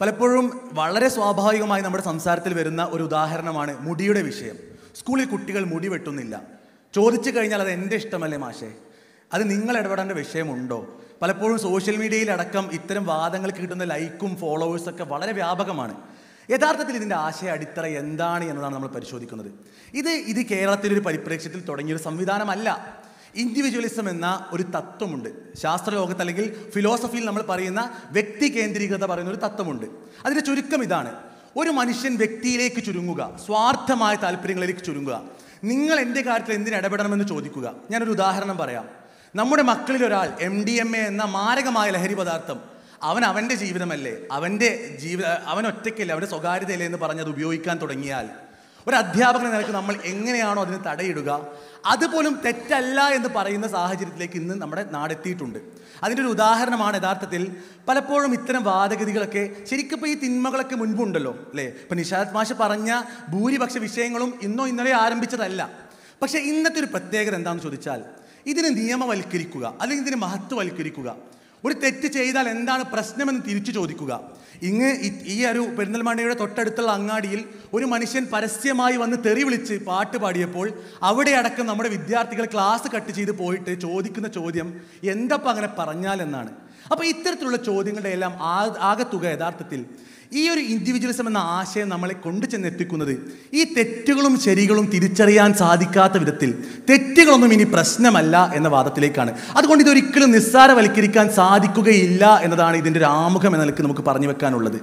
പലപ്പോഴും വളരെ സ്വാഭാവികമായി നമ്മുടെ സംസാരത്തിൽ വരുന്ന ഒരു ഉദാഹരണമാണ് മുടിയുടെ വിഷയം സ്കൂളിൽ കുട്ടികൾ മുടി വെട്ടുന്നില്ല ചോദിച്ചു കഴിഞ്ഞാൽ അത് എൻ്റെ ഇഷ്ടമല്ലേ മാഷേ അത് നിങ്ങൾ ഇടപെടേണ്ട വിഷയമുണ്ടോ പലപ്പോഴും സോഷ്യൽ മീഡിയയിലടക്കം ഇത്തരം വാദങ്ങൾ കിട്ടുന്ന ലൈക്കും ഫോളോവേഴ്സൊക്കെ വളരെ വ്യാപകമാണ് യഥാർത്ഥത്തിൽ ഇതിൻ്റെ ആശയ അടിത്തറ എന്താണ് എന്നതാണ് നമ്മൾ പരിശോധിക്കുന്നത് ഇത് ഇത് കേരളത്തിലൊരു പരിപ്രേക്ഷ്യത്തിൽ തുടങ്ങിയൊരു സംവിധാനമല്ല ഇൻഡിവിജ്വലിസം എന്ന ഒരു തത്വമുണ്ട് ശാസ്ത്രലോകത്ത് അല്ലെങ്കിൽ ഫിലോസഫിയിൽ നമ്മൾ പറയുന്ന വ്യക്തി കേന്ദ്രീകൃത പറയുന്ന ഒരു തത്വമുണ്ട് അതിൻ്റെ ചുരുക്കം ഇതാണ് ഒരു മനുഷ്യൻ വ്യക്തിയിലേക്ക് ചുരുങ്ങുക സ്വാർത്ഥമായ താല്പര്യങ്ങളിലേക്ക് ചുരുങ്ങുക നിങ്ങൾ എൻ്റെ കാര്യത്തിൽ എന്തിനു ഇടപെടണമെന്ന് ചോദിക്കുക ഞാനൊരു ഉദാഹരണം പറയാം നമ്മുടെ മക്കളിൽ ഒരാൾ എം ഡി എം എ എന്ന മാരകമായ ലഹരി പദാർത്ഥം അവൻ അവൻ്റെ ജീവിതമല്ലേ അവൻ്റെ ജീവിത അവൻ ഒറ്റയ്ക്കല്ലേ അവൻ്റെ സ്വകാര്യതയല്ലേ എന്ന് പറഞ്ഞത് ഉപയോഗിക്കാൻ തുടങ്ങിയാൽ ഒരു അധ്യാപകനെ നിലക്ക് നമ്മൾ എങ്ങനെയാണോ അതിന് തടയിടുക അതുപോലും തെറ്റല്ല എന്ന് പറയുന്ന സാഹചര്യത്തിലേക്ക് ഇന്ന് നമ്മുടെ നാടെത്തിയിട്ടുണ്ട് അതിൻ്റെ ഒരു ഉദാഹരണമാണ് യഥാർത്ഥത്തിൽ പലപ്പോഴും ഇത്തരം വാദഗതികളൊക്കെ ശരിക്കും ഇപ്പോൾ ഈ തിന്മകളൊക്കെ മുൻപുണ്ടല്ലോ അല്ലേ ഇപ്പം നിഷാദ് മാഷ പറഞ്ഞ ഭൂരിപക്ഷ വിഷയങ്ങളും ഇന്നോ ഇന്നലെ ആരംഭിച്ചതല്ല പക്ഷേ ഇന്നത്തെ ഒരു പ്രത്യേകത എന്താണെന്ന് ചോദിച്ചാൽ ഇതിന് നിയമവൽക്കരിക്കുക അല്ലെങ്കിൽ ഇതിനെ മഹത്വവൽക്കരിക്കുക ഒരു തെറ്റ് ചെയ്താൽ എന്താണ് പ്രശ്നമെന്ന് തിരിച്ചു ചോദിക്കുക ഇങ്ങ് ഈ ഒരു പെരിന്തൽമണ്ണയുടെ തൊട്ടടുത്തുള്ള അങ്ങാടിയിൽ ഒരു മനുഷ്യൻ പരസ്യമായി വന്ന് തെറി വിളിച്ച് പാട്ട് പാടിയപ്പോൾ അവിടെ അടക്കം നമ്മുടെ വിദ്യാർത്ഥികൾ ക്ലാസ് കട്ട് ചെയ്ത് പോയിട്ട് ചോദിക്കുന്ന ചോദ്യം എന്തപ്പം അങ്ങനെ പറഞ്ഞാലെന്നാണ് അപ്പോൾ ഇത്തരത്തിലുള്ള ചോദ്യങ്ങളുടെ എല്ലാം ആകത്തുക യഥാർത്ഥത്തിൽ ഈ ഒരു ഇൻഡിവിജ്വലിസം എന്ന ആശയം നമ്മളെ കൊണ്ടു എത്തിക്കുന്നത് ഈ തെറ്റുകളും ശരികളും തിരിച്ചറിയാൻ സാധിക്കാത്ത വിധത്തിൽ തെറ്റുകളൊന്നും ഇനി പ്രശ്നമല്ല എന്ന വാദത്തിലേക്കാണ് അതുകൊണ്ട് ഇതൊരിക്കലും നിസ്സാരവൽക്കരിക്കാൻ സാധിക്കുകയില്ല എന്നതാണ് ഇതിൻ്റെ ഒരു ആമുഖം എന്ന നിലക്ക് നമുക്ക് പറഞ്ഞു വെക്കാനുള്ളത്